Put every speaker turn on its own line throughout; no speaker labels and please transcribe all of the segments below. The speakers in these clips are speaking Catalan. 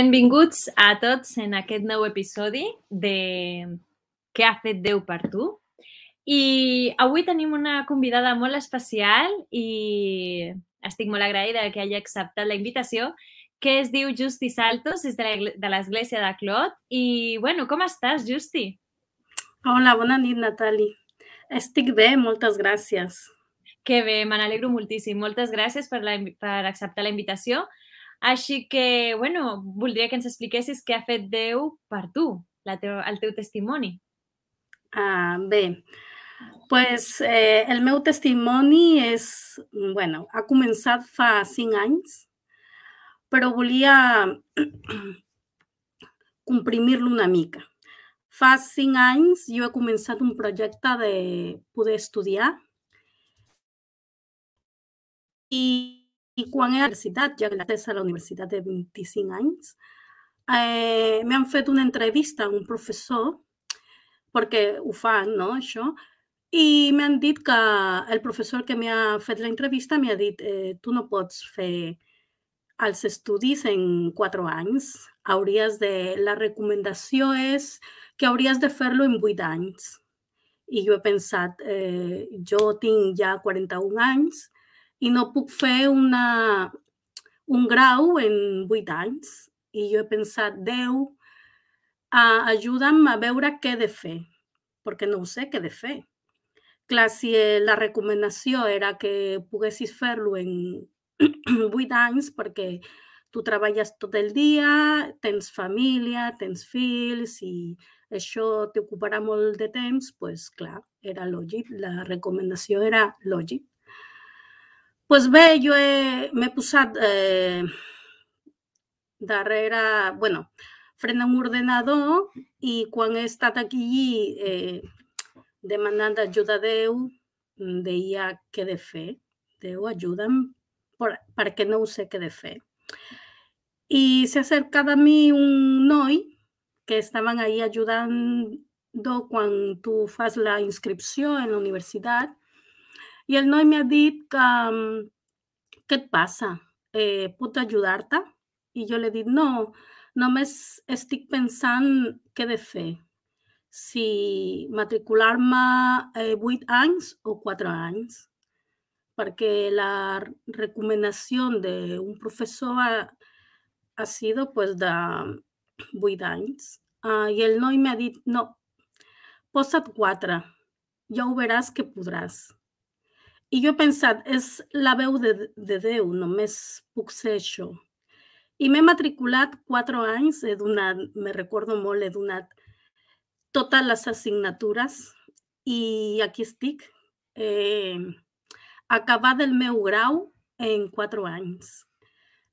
Benvinguts a tots en aquest nou episodi de Què ha fet Déu per tu? I avui tenim una convidada molt especial i estic molt agraïda que hagi acceptat la invitació, que es diu Justi Saltos, és de l'Església de Clot. I, bueno, com estàs, Justi? Hola, bona nit, Natali. Estic bé, moltes gràcies. Que bé, me n'alegro moltíssim. Moltes gràcies per, la, per acceptar la invitació. Així que, bueno, voldria que ens expliquessis què ha fet Déu per tu, la teu,
el teu testimoni. Ah, bé, pues, eh, el meu testimoni és, bueno, ha començat fa cinc anys, però volia comprimir-lo una mica. Fa cinc anys jo he començat un projecte de poder estudiar i i quan he a la universitat, ja que l'accés a la universitat de 25 anys, eh, m'han fet una entrevista a un professor, perquè ho fan, no?, això, i m'han dit que el professor que m'ha fet la entrevista m'ha dit eh, tu no pots fer els estudis en quatre anys, hauries de... La recomanació és que hauries de fer-lo en vuit anys. I jo he pensat, eh, jo tinc ja 41 anys, i no puc fer una, un grau en vuit anys. I jo he pensat, Déu, ajuda'm a veure què he de fer, perquè no ho sé què he de fer. Clar, si eh, la recomanació era que poguessis fer-lo en vuit anys, perquè tu treballes tot el dia, tens família, tens fills i això t'ocuparà molt de temps, doncs clar, era lògic, la recomanació era lògic. Pues ve, yo me puse a eh, darrera, bueno, frenar un ordenador y cuando he aquí demandando ayuda de de que de fe, Deu ayudan para que no use que de fe. Y se acercaba a mí un noi que estaban ahí ayudando cuando tú haces la inscripción en la universidad y el Noy me ha dicho, ¿qué pasa? Eh, ¿Puedo ayudarte? Y yo le dije, no, no me estoy pensando qué de fe. Si matricularme eh, 8 años o 4 años. Porque la recomendación de un profesor ha, sido pues de 8 años. Ah, y el Noy me ha dicho, no, posad 4, ya verás que podrás. Y yo he pensat, es la veu de, de no mes puc ser Y me m'he matriculat cuatro anys, de donat, me recuerdo mole he donat totes les assignatures i aquí estic. Eh, em, acabat el meu grau en quatre anys.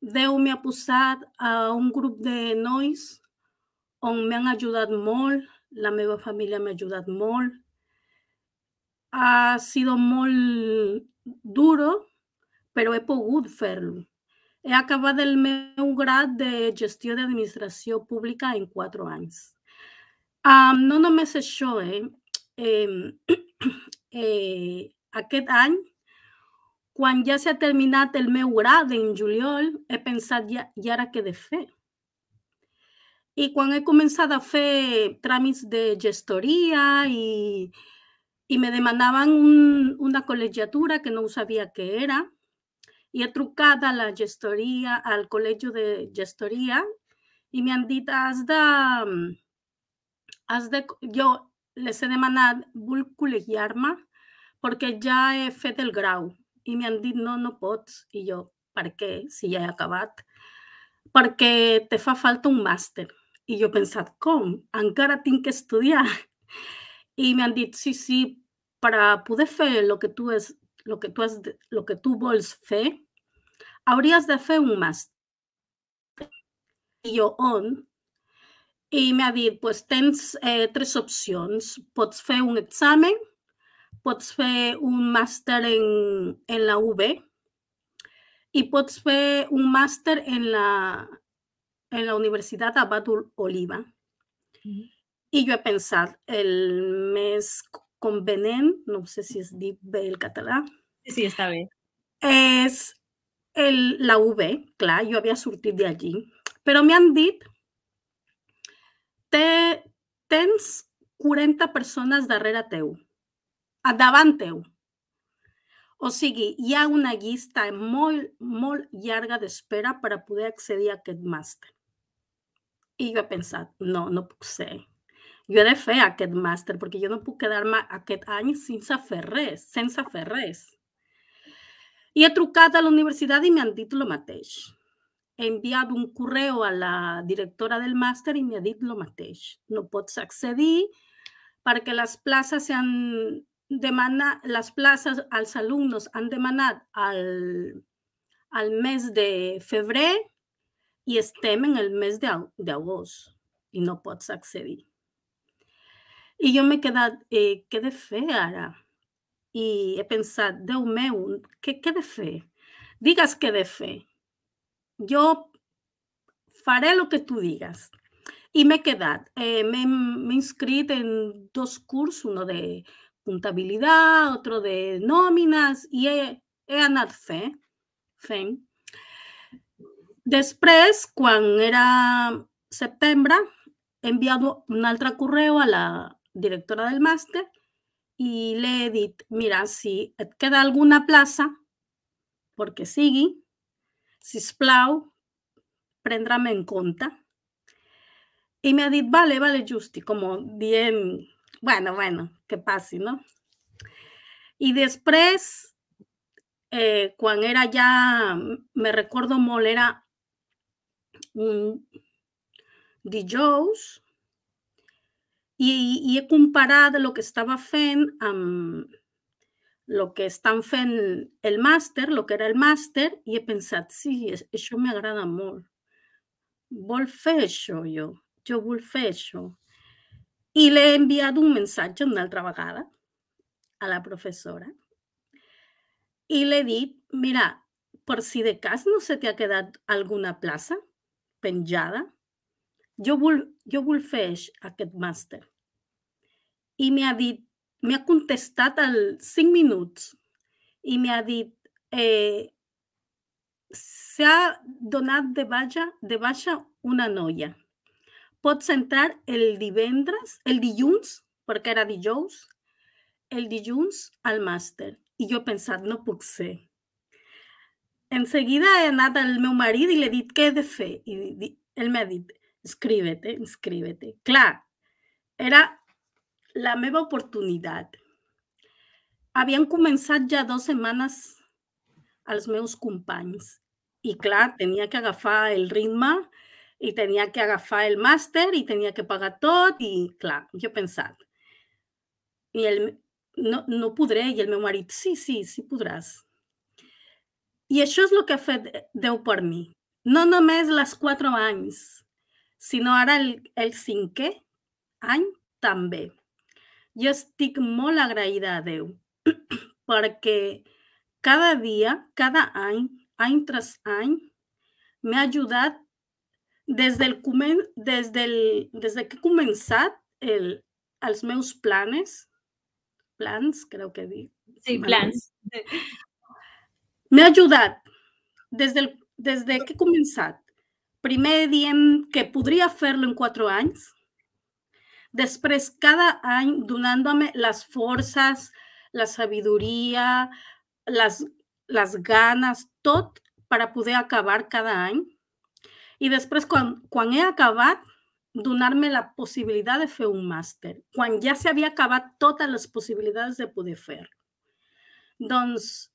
me ha posat a un grup de nois on han ayudado molt, la meva família ha ajudat molt, ha sido molt duro, però he pogut fer-lo. He acabat eh. eh, el meu grad de gestió d'administració pública en quatre anys. Um, no només això, eh? Eh, eh, aquest any, quan ja s'ha terminat el meu grad en juliol, he pensat, ja, i ara què de fer? I quan he començat a fer tràmits de gestoria i, y me demandaban un, una colegiatura que no sabía qué era. Y he trucado a la gestoría, al colegio de gestoría y me han dicho, has de, mm, has de, yo les he demanat, voy collegiar porque perquè ja he fet el grau. y me han dit, no, no pots. y jo, per què, si ja he acabat? Perquè te fa falta un máster. Y jo he pensat, com? Encara tinc que estudiar. Y me han dit, sí, sí, para poder fer el que tu, és, el que tu, has, el que tu vols fer, hauries de fer un màster. I jo, on? I m'ha dit, pues, tens eh, tres opcions. Pots fer un examen, pots fer un màster en, en la UB i pots fer un màster en la, en la Universitat Abadul Oliva. Mm -hmm. I jo he pensat, el més con convenent, no sé si es Deep bé el català. Sí, está bien. Es el, la V, claro, yo había jo de allí. Pero me han dit Té, tens 40 personas darrere teu, davant teu. O sigui, hi ha una llista molt, molt llarga d'espera per a poder accedir a aquest màster. I jo he pensat, no, no puc ser. yo era a a máster porque yo no puedo quedar a año sin sin sin sin sin y he trucado a la universidad y me han dicho lo mateix. He enviado un correo a la directora del y me m'ha dicho lo mateix. No acceder accedir las plazas places han demanat, las plazas als alumnos han demandado al, al mes de febrero y estén en el mes de agosto y no pots acceder yo yo me quedé eh, ¿qué de fe ara? y he pensado, ¿qué de fe digas qué de fe yo faré lo que tú digas y me quedado, eh, me inscrito en dos cursos, uno de contabilidad, otro de nóminas, y he, he fe. fe fe después cuando era septiembre he enviado un otro correo a la, directora del máster, y le edit mira, si queda alguna plaza, porque sigue, si plau, prendrame en cuenta y me edit vale, vale, justi, como bien, bueno, bueno, que pase, no? Y después, eh, cuando era ya, me recuerdo mol era un dijous, y he comparado lo que estaba FEN, lo lo que fe en el Máster, lo que era el Máster, y he pensado, sí, eso me agrada mucho volfecho yo yo volfecho y le he enviado un mensaje una trabajada, a la profesora y le di mira, por si de caso no se te ha quedado alguna plaza penjada, jo, vull, jo vull fer aquest màster. I m'ha dit, m'ha contestat al 5 minuts i m'ha dit, eh, s'ha donat de baixa, de baixa una noia. Pots entrar el divendres, el dilluns, perquè era dijous, el dilluns al màster. I jo he pensat, no puc ser. En seguida he anat al meu marit i li he dit què he de fer. I, i ell m'ha dit, inscríbete, inscríbete. Claro, era la nueva oportunidad. Habían comenzado ya dos semanas a los meus compañeros. Y claro, tenía que agafar el ritmo y tenía que agafar el máster y tenía que pagar todo. Y claro, yo pensaba, y él no, no podré, y el meu marit, sí, sí, sí podrás Y eso es lo que ha deu por mí no No només las cuatro años. sinó ara el, el cinquè any també. Jo estic molt agraïda a Déu perquè cada dia, cada any, any tras any, m'ha ajudat des, del, des, del, des de que he començat el, els meus planes, plans, crec que dic. Sí, plans. M'ha ajudat des, del, des de que he començat Primer que podría hacerlo en cuatro años, después cada año donándome las fuerzas, la sabiduría, las ganas, todo tot para poder acabar cada año, y después cuando he acabado, donarme la posibilidad de hacer un máster, cuando ya se había acabado todas las posibilidades de poder fer. Entonces,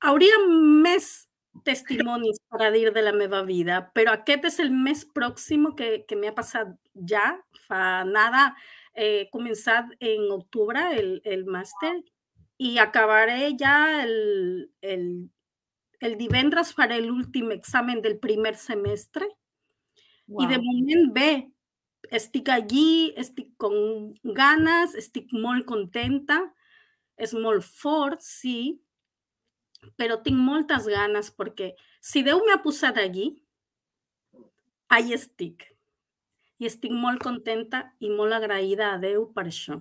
habría mes testimonios para ir de la nueva vida, pero te es el mes próximo que, que ha pasado ya fa nada, he eh, en octubre el, el y y acabaré ya el, el, el para el último examen del primer semestre y de momento ve estic allí, estic con ganas, estic muy contenta, es muy fuerte sí, però tinc moltes ganes perquè si Déu m'ha posat allí, allà estic. I estic molt contenta i molt agraïda a Déu per això.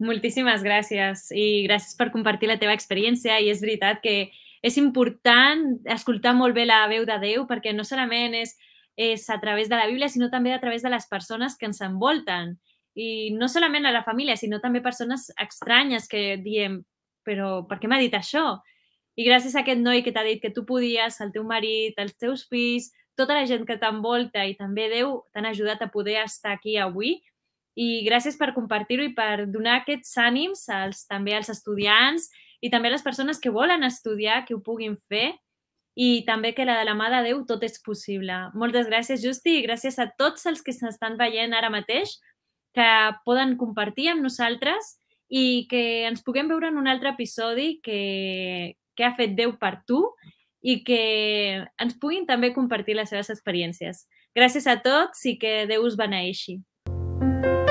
Moltíssimes
gràcies i gràcies per compartir la teva experiència i és veritat que és important escoltar molt bé la veu de Déu perquè no solament és, és a través de la Bíblia sinó també a través de les persones que ens envolten i no solament a la família sinó també persones estranyes que diem però per què m'ha dit això? I gràcies a aquest noi que t'ha dit que tu podies, el teu marit, els teus fills, tota la gent que t'envolta i també Déu t'han ajudat a poder estar aquí avui. I gràcies per compartir-ho i per donar aquests ànims als, també als estudiants i també a les persones que volen estudiar, que ho puguin fer i també que la de la mà de Déu tot és possible. Moltes gràcies, Justi, i gràcies a tots els que s'estan veient ara mateix que poden compartir amb nosaltres i que ens puguem veure en un altre episodi que, què ha fet Déu per tu i que ens puguin també compartir les seves experiències. Gràcies a tots i que Déu us beneixi. Thank you.